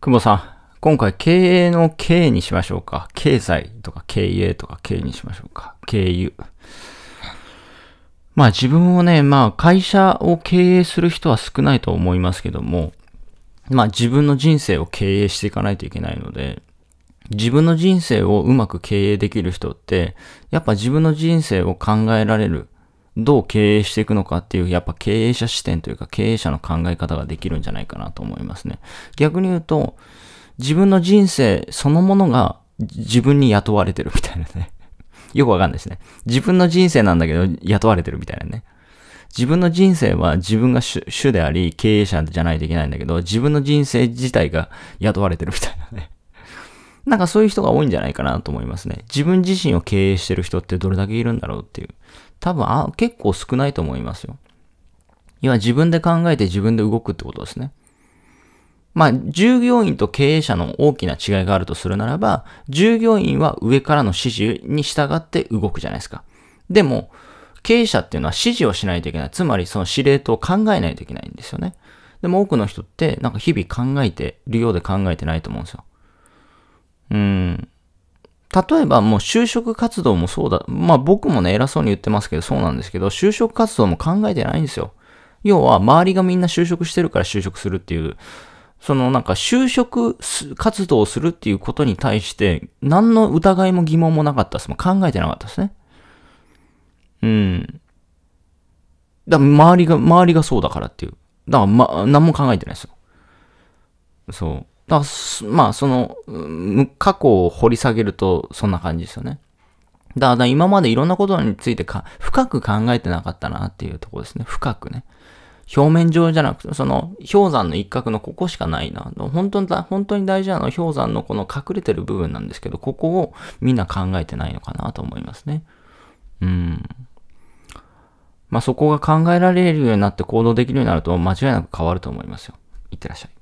久保さん、今回経営の経営にしましょうか。経済とか経営とか経営にしましょうか。経由。まあ自分をね、まあ会社を経営する人は少ないと思いますけども、まあ自分の人生を経営していかないといけないので、自分の人生をうまく経営できる人って、やっぱ自分の人生を考えられるどう経営していくのかっていう、やっぱ経営者視点というか経営者の考え方ができるんじゃないかなと思いますね。逆に言うと、自分の人生そのものが自分に雇われてるみたいなね。よくわかんないですね。自分の人生なんだけど雇われてるみたいなね。自分の人生は自分が主であり経営者じゃないといけないんだけど、自分の人生自体が雇われてるみたいなね。なんかそういう人が多いんじゃないかなと思いますね。自分自身を経営してる人ってどれだけいるんだろうっていう。多分、あ、結構少ないと思いますよ。要は自分で考えて自分で動くってことですね。まあ、従業員と経営者の大きな違いがあるとするならば、従業員は上からの指示に従って動くじゃないですか。でも、経営者っていうのは指示をしないといけない。つまりその司令塔を考えないといけないんですよね。でも多くの人ってなんか日々考えてるようで考えてないと思うんですよ。うん。例えばもう就職活動もそうだ。まあ僕もね、偉そうに言ってますけど、そうなんですけど、就職活動も考えてないんですよ。要は、周りがみんな就職してるから就職するっていう、そのなんか就職活動をするっていうことに対して、何の疑いも疑問もなかったです。もう考えてなかったですね。うん。だ周りが、周りがそうだからっていう。だから、ま、何も考えてないですよ。そう。だからまあ、その、過去を掘り下げると、そんな感じですよね。だから今までいろんなことについてか深く考えてなかったなっていうところですね。深くね。表面上じゃなくて、その氷山の一角のここしかないな。本当に、本当に大事なのは氷山のこの隠れてる部分なんですけど、ここをみんな考えてないのかなと思いますね。うん。まあ、そこが考えられるようになって行動できるようになると間違いなく変わると思いますよ。いってらっしゃい。